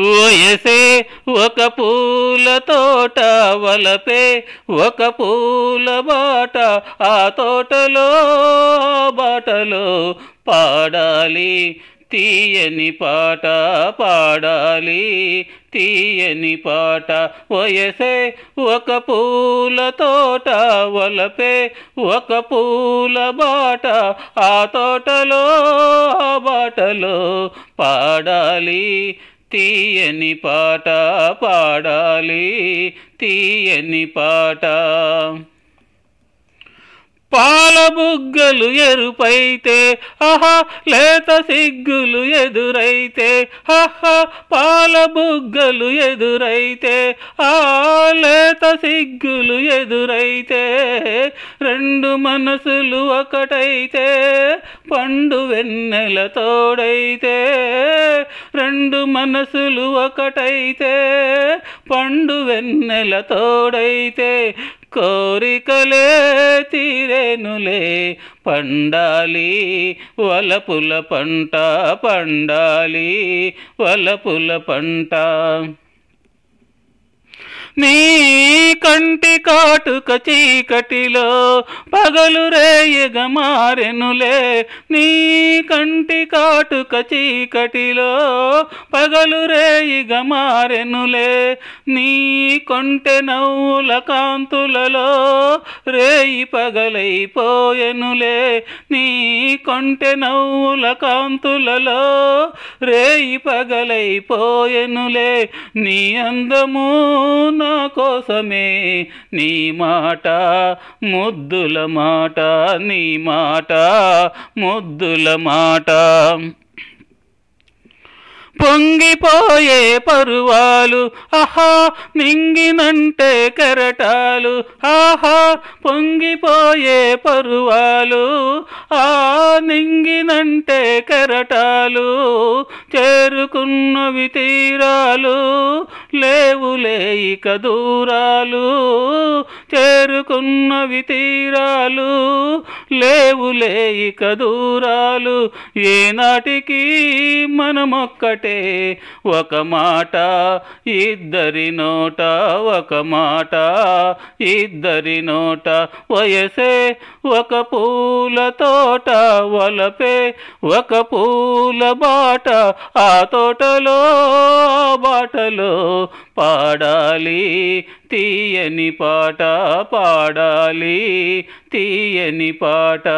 ఓయసే ఒక పూల తోట వలపే ఒక పూల బాట ఆ తోటలో బాటలో పాడాలి తీయని పాట పాడాలి తీయని పాట వయసే ఒక పూల తోట వలపే ఒక పూల బాట ఆ తోటలో బాటలో పాడాలి తీయని పాట పాడాలి తీయని పాట పాలబుగ్గలు ఎరుపైతే ఆహా లేత సిగ్గులు ఎదురైతే ఆహా పాలబుగ్గలు ఎదురైతే ఆ లేత సిగ్గులు ఎదురైతే రెండు మనసులు ఒకటైతే పండు వెన్నెల తోడైతే రెండు మనసులు ఒకటైతే పండు వెన్నెల తోడైతే కోరికలే తీరేనులే పండాలి వలపుల పంట పండాలి వలపుల పంట నీ కంటి కాటుక చీకటిలో పగలు రేయగ మారెనులే నీ కంటి కాటుక చీకటిలో పగలు రేయగ మారెనులే నీ కొంటె నవ్వుల కాంతులలో రేయి పగలైపోయెనులే నీ కొంటె నవ్వుల కాంతులలో రేయి పగలైపోయెనులే నీ అందము నా కోసమే నీ మాట ముద్దుల మాట నీ మాట ముద్దుల మాట పొంగిపోయే పరువాలు ఆహా మింగినంటే కెరటాలు ఆహా పొంగిపోయే పరువాలు ఆ నింగినంటే కెరటాలు చేరుకున్నవి తీరాలు లేవులే ఇక దూరాలు చేరుకున్నవి తీరాలు లేవులే ఇక దూరాలు ఏనాటికి మనమొక్కటే ఒక మాట ఇద్దరి నోట ఒక మాట ఇద్దరి నోట వయసే ఒక పూల తోట వలపే ఒక పూల బాట ఆ తోటలో పాటలు పాడాలి తీయని పాట పాడాలి తీయని పాట